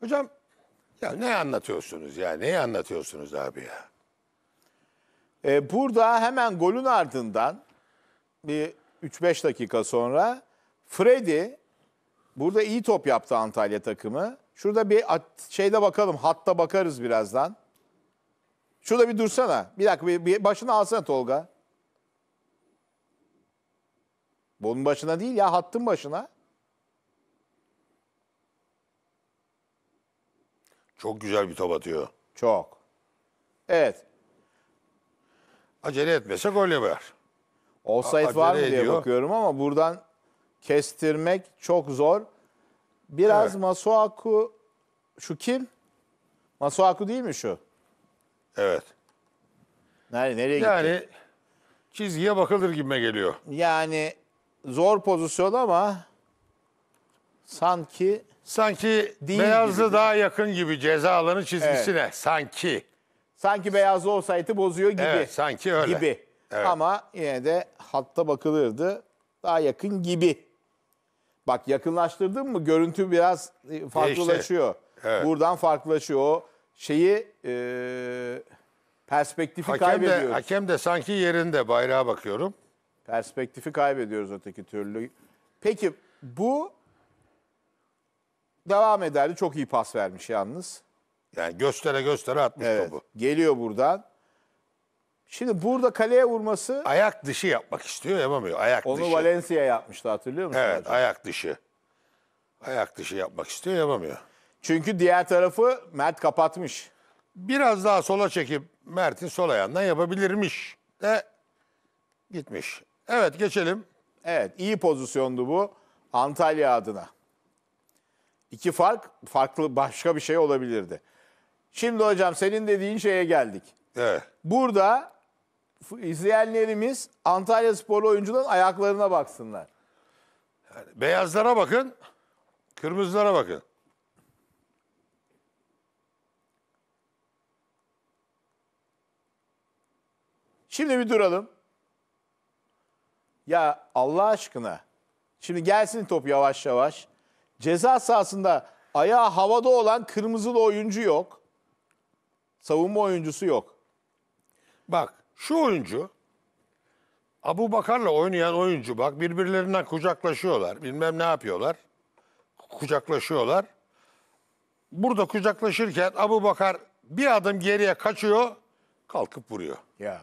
Hocam ya ne anlatıyorsunuz ya? Neyi anlatıyorsunuz abi ya? Ee, burada hemen golün ardından bir 3-5 dakika sonra Freddy burada iyi top yaptı Antalya takımı. Şurada bir şeyde bakalım hatta bakarız birazdan. Şurada bir dursana. Bir dakika bir, bir başını alsana Tolga. Bunun başına değil ya hattın başına. Çok güzel bir top atıyor. Çok. Evet. Acele etmese gol yapar. Offside var mı diye bakıyorum ama buradan kestirmek çok zor. Biraz Evet. Masuaku şu kim? Masuaku değil mi şu? Evet. Nereye, nereye gitti? Yani, Yani çizgiye bakılır gibime geliyor. Yani zor pozisyon ama sanki sanki değil Beyazlı gibi. daha yakın gibi ceza alanı çizgisine evet. sanki. Sanki Beyazlı olsaydı bozuyor gibi. Evet, sanki öyle. Gibi. Evet. Ama yine de hatta bakılırdı daha yakın gibi. Bak yakınlaştırdın mı görüntü biraz e, farklılaşıyor. İşte, evet. Buradan farklılaşıyor. O şeyi e, perspektifi hakem kaybediyoruz. De, hakem de sanki yerinde bayrağa bakıyorum. Perspektifi kaybediyoruz öteki türlü. Peki bu devam ederdi. Çok iyi pas vermiş yalnız. Yani göstere göstere atmış Evet. topu. Geliyor buradan. Şimdi burada kaleye vurması Ayak dışı yapmak istiyor yapamıyor. Ayak onu dışı. Valencia yapmıştı hatırlıyor musun? Evet hocam? ayak dışı. Ayak dışı yapmak istiyor yapamıyor. Çünkü diğer tarafı Mert kapatmış. Biraz daha sola çekip Mert'in sol ayağından yapabilirmiş. De gitmiş. Evet geçelim. Evet iyi pozisyondu bu Antalya adına. İki fark farklı başka bir şey olabilirdi. Şimdi hocam senin dediğin şeye geldik. Evet. Burada izleyenlerimiz Antalya sporlu oyuncuların ayaklarına baksınlar. Yani beyazlara bakın, kırmızılara bakın. Şimdi bir duralım. Ya Allah aşkına. Şimdi gelsin top yavaş yavaş. Ceza sahasında ayağı havada olan kırmızılı oyuncu yok. Savunma oyuncusu yok. Bak şu oyuncu Abu Bakar'la oynayan oyuncu bak birbirlerinden kucaklaşıyorlar. Bilmem ne yapıyorlar. Kucaklaşıyorlar. Burada kucaklaşırken Abu Bakar bir adım geriye kaçıyor kalkıp vuruyor. Ya.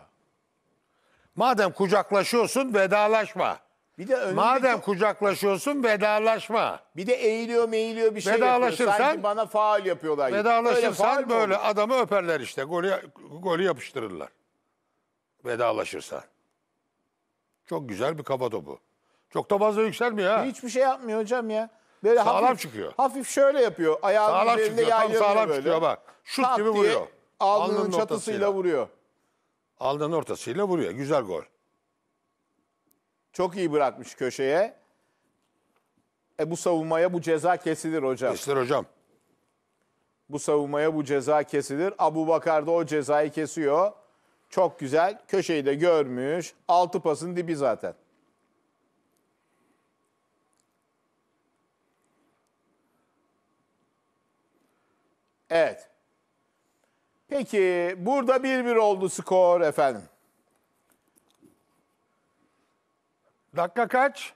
Madem kucaklaşıyorsun vedalaşma. Bir de önündeki, Madem kucaklaşıyorsun vedalaşma. bir de eğiliyor meğiliyor bir şey Vedalaşırsan- yapıyor. Sanki bana faal yapıyorlar. gibi. Öyle Vedalaşırsan mu böyle adamı öperler işte. Golü, golü yapıştırırlar. Vedalaşırsan. Çok güzel bir kaba topu. Çok da fazla yükselmiyor ha. Hiçbir şey yapmıyor hocam ya. Böyle Sağlam hafif, çıkıyor. Hafif şöyle yapıyor. Ayağının sağlam çıkıyor. Tam sağlam böyle. çıkıyor bak. Şut gibi vuruyor. Alnının Alnının çatısıyla ortasıyla. vuruyor. Alnının ortasıyla vuruyor. Güzel gol. Çok iyi bırakmış köşeye. E bu savunmaya bu ceza kesilir hocam. Kesilir hocam. Bu savunmaya bu ceza kesilir. Abu Bakar da o cezayı kesiyor. Çok güzel. Köşeyi de görmüş. Altı pasın dibi zaten. Evet. Peki burada 1-1 oldu skor efendim. Dakika kaç?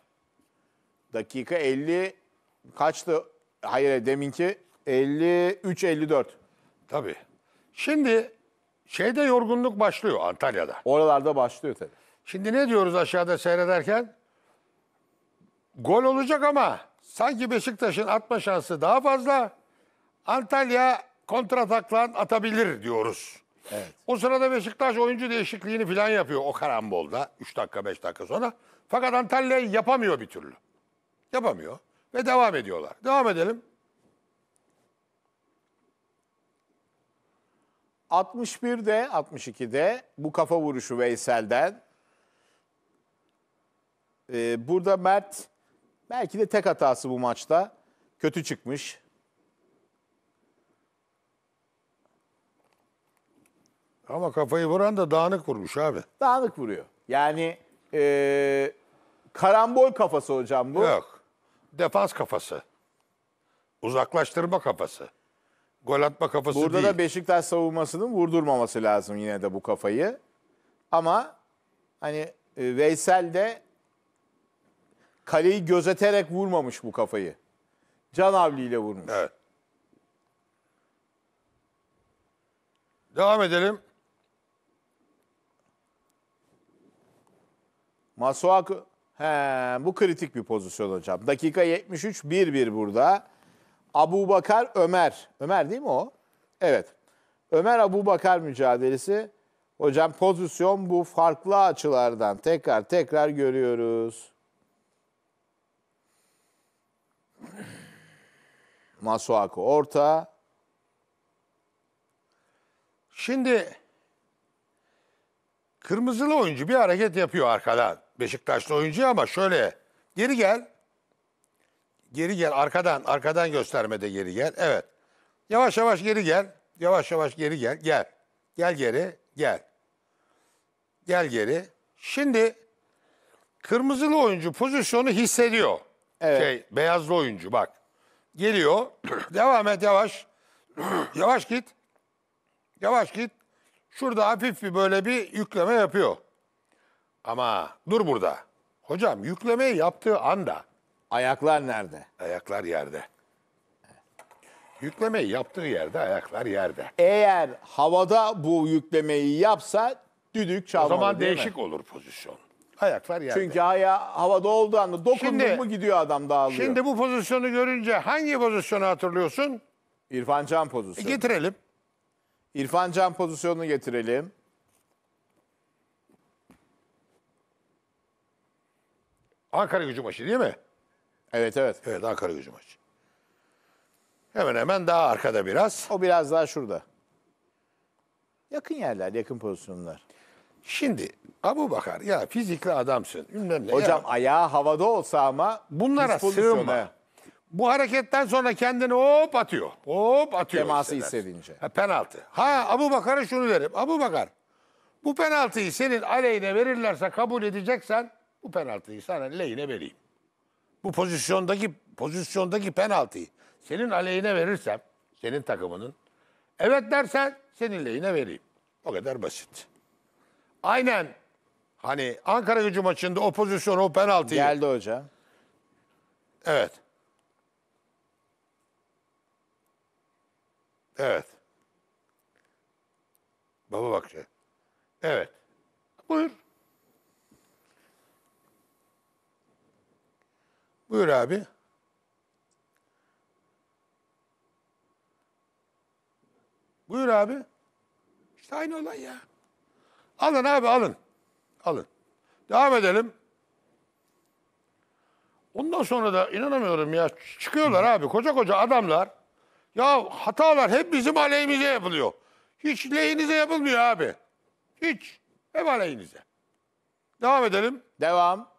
Dakika 50 kaçtı? Hayır deminki 53-54. Tabii. Şimdi şeyde yorgunluk başlıyor Antalya'da. Oralarda başlıyor tabii. Şimdi ne diyoruz aşağıda seyrederken? Gol olacak ama sanki Beşiktaş'ın atma şansı daha fazla. Antalya kontrataklan atabilir diyoruz. Evet. O sırada Beşiktaş oyuncu değişikliğini falan yapıyor o karambolda. 3 dakika 5 dakika sonra. Fakat Antalya yapamıyor bir türlü. Yapamıyor. Ve devam ediyorlar. Devam edelim. 61'de 62'de bu kafa vuruşu Veysel'den. Ee, burada Mert belki de tek hatası bu maçta. Kötü çıkmış. Ama kafayı vuran da dağınık vurmuş abi. Dağınık vuruyor. Yani e, karambol kafası hocam bu. Yok. Defans kafası. Uzaklaştırma kafası. Gol atma kafası Burada değil. da Beşiktaş savunmasının vurdurmaması lazım yine de bu kafayı. Ama hani e, Veysel de kaleyi gözeterek vurmamış bu kafayı. Can Avli ile vurmuş. Evet. Devam edelim. Masuaku he, bu kritik bir pozisyon hocam. Dakika 73 1-1 burada. Abu Bakar Ömer. Ömer değil mi o? Evet. Ömer Abu Bakar mücadelesi. Hocam pozisyon bu farklı açılardan tekrar tekrar görüyoruz. Masuaku orta. Şimdi kırmızılı oyuncu bir hareket yapıyor arkadan. Beşiktaşlı oyuncu ama şöyle. Geri gel. Geri gel arkadan. Arkadan göstermede geri gel. Evet. Yavaş yavaş geri gel. Yavaş yavaş geri gel. Gel. Gel geri. Gel. Gel geri. Şimdi kırmızılı oyuncu pozisyonu hissediyor. Evet. Şey, beyazlı oyuncu bak. Geliyor. devam et yavaş. yavaş git. Yavaş git. Şurada hafif bir böyle bir yükleme yapıyor. Ama dur burada. Hocam yüklemeyi yaptığı anda Ayaklar nerede? ayaklar yerde. Yüklemeyi yaptığı yerde ayaklar yerde. Eğer havada bu yüklemeyi yapsa düdük O zaman değil mi? değişik olur pozisyon. Ayaklar yerde. Çünkü aya havada olduğu anda Şimdi- mu gidiyor adam dağılıyor. Şimdi bu pozisyonu görünce hangi pozisyonu hatırlıyorsun? İrfan Can E, pozisyonu. getirelim. İrfan Can pozisyonunu getirelim. Ankara gücü maçı değil mi? Evet evet. Evet Ankara gücü maçı. Hemen hemen daha arkada biraz. O biraz daha şurada. Yakın yerler, yakın pozisyonlar. Şimdi Abu Bakar ya fizikli adamsın. Bilmem ne. Hocam ya. ayağı havada olsa ama bunlara sığınma. Bu hareketten sonra kendini hop atıyor. Hop atıyor. Teması hissedince. Ha, penaltı. Ha Abu Bakar'a şunu derim. Abu Bakar bu penaltıyı senin aleyhine verirlerse kabul edeceksen bu penaltıyı sana lehine vereyim. Bu pozisyondaki pozisyondaki penaltıyı senin aleyhine verirsem, senin takımının, evet dersen senin lehine vereyim. O kadar basit. Aynen hani Ankara gücü maçında o pozisyon, o penaltıyı... Geldi hoca. Evet. Evet. Baba bak bakçı. Evet. Buyur. Buyur abi. Buyur abi. İşte aynı olay ya. Alın abi alın. Alın. Devam edelim. Ondan sonra da inanamıyorum ya. Çıkıyorlar abi koca koca adamlar. Ya hatalar hep bizim aleyhimize yapılıyor. Hiç lehinize yapılmıyor abi. Hiç. Hep aleyhinize. Devam edelim. Devam.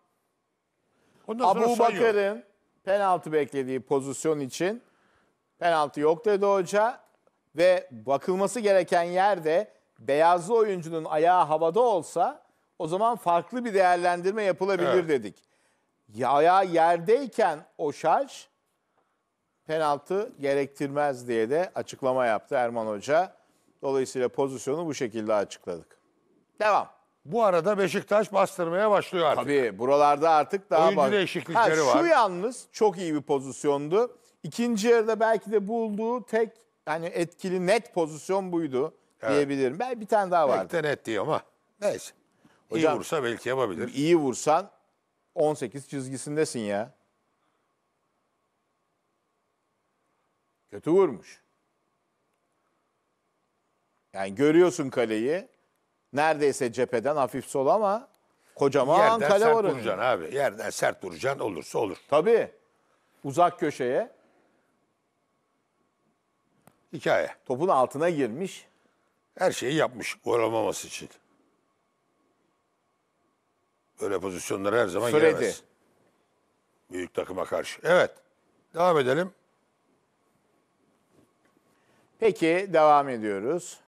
Ondan Abu şey Bakır'ın penaltı beklediği pozisyon için penaltı yok dedi hoca. Ve bakılması gereken yerde beyazlı oyuncunun ayağı havada olsa o zaman farklı bir değerlendirme yapılabilir Evet. dedik. Ya ayağı yerdeyken o şarj penaltı gerektirmez diye de açıklama yaptı Erman Hoca. Dolayısıyla pozisyonu bu şekilde açıkladık. Devam. Bu arada Beşiktaş bastırmaya başlıyor artık. Tabii buralarda artık daha Oyuncu bak... değişiklikleri ha, şu var. Şu yalnız çok iyi bir pozisyondu. İkinci yarıda belki de bulduğu tek hani etkili net pozisyon buydu evet. diyebilirim. Belki bir tane daha vardı. Belki de net diyor ama neyse. Hocam, iyi vursa belki yapabilir. İyi vursan 18 çizgisindesin ya. Kötü vurmuş. Yani görüyorsun kaleyi neredeyse cepheden hafif sol ama kocaman Yerden kale sert var. önünde. duracaksın abi. Yerden sert duracaksın olursa olur. Tabii. Uzak köşeye Hikaye. topun altına girmiş. Her şeyi yapmış gol olmaması için. Böyle pozisyonlara her zaman Fredi. giremez. Büyük takıma karşı. Evet. Devam edelim. Peki devam ediyoruz.